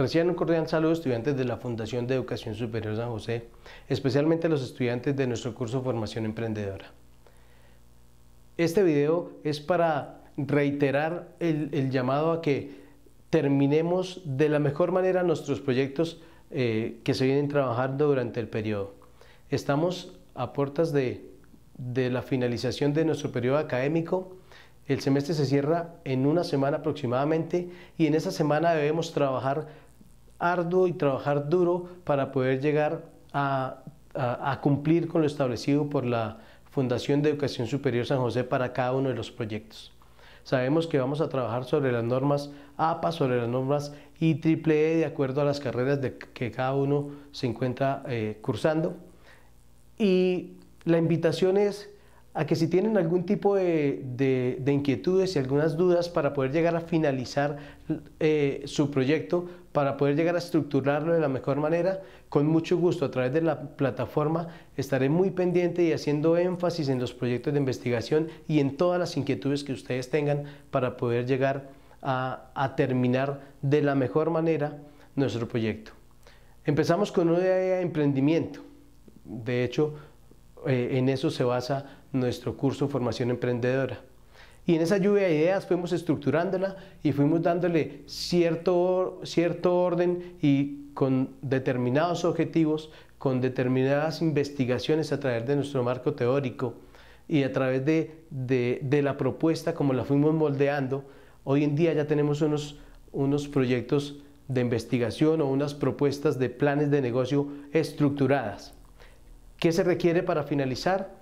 Reciban un cordial saludo estudiantes de la Fundación de Educación Superior San José, especialmente los estudiantes de nuestro curso Formación Emprendedora. Este video es para reiterar el, llamado a que terminemos de la mejor manera nuestros proyectos eh, que se vienen trabajando durante el periodo. Estamos a puertas de, de la finalización de nuestro periodo académico, el semestre se cierra en una semana aproximadamente y en esa semana debemos trabajar arduo y trabajar duro para poder llegar a, cumplir con lo establecido por la Fundación de Educación Superior San José para cada uno de los proyectos. Sabemos que vamos a trabajar sobre las normas APA, sobre las normas IEEE, e, de acuerdo a las carreras que cada uno se encuentra eh, cursando. Y la invitación es a que si tienen algún tipo de, inquietudes y algunas dudas para poder llegar a finalizar eh, su proyecto, para poder llegar a estructurarlo de la mejor manera, con mucho gusto a través de la plataforma estaré muy pendiente y haciendo énfasis en los proyectos de investigación y en todas las inquietudes que ustedes tengan para poder llegar a, terminar de la mejor manera nuestro proyecto. Empezamos con una idea de emprendimiento. De hecho, eh, en eso se basa nuestro curso Formación Emprendedora. Y en esa lluvia de ideas fuimos estructurándola y fuimos dándole cierto, cierto orden y con determinados objetivos, con determinadas investigaciones a través de nuestro marco teórico y a través de, la propuesta como la fuimos moldeando. Hoy en día ya tenemos unos, unos proyectos de investigación o unas propuestas de planes de negocio estructuradas. ¿Qué se requiere para finalizar?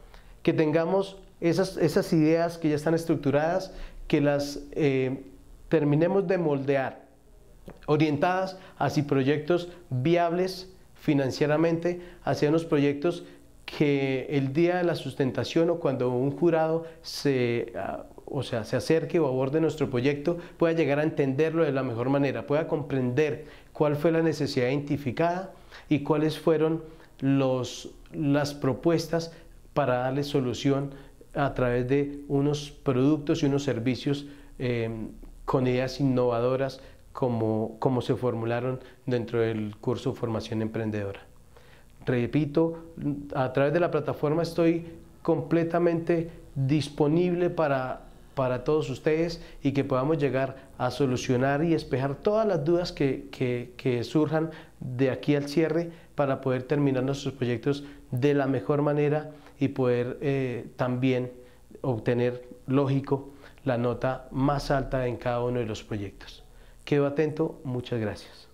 que tengamos esas, esas ideas que ya están estructuradas, que las eh, terminemos de moldear, orientadas hacia proyectos viables financieramente, hacia unos proyectos que el día de la sustentación o cuando un jurado se, ah, o sea, se acerque o aborde nuestro proyecto pueda llegar a entenderlo de la mejor manera, pueda comprender cuál fue la necesidad identificada y cuáles fueron los, las propuestas para darle solución a través de unos productos y unos servicios eh, con ideas innovadoras como, como se formularon dentro del curso Formación Emprendedora. Repito, a través de la plataforma estoy completamente disponible para para todos ustedes y que podamos llegar a solucionar y despejar todas las dudas que, surjan de aquí al cierre para poder terminar nuestros proyectos de la mejor manera y poder eh, también obtener, lógico, la nota más alta en cada uno de los proyectos. Quedo atento, muchas gracias.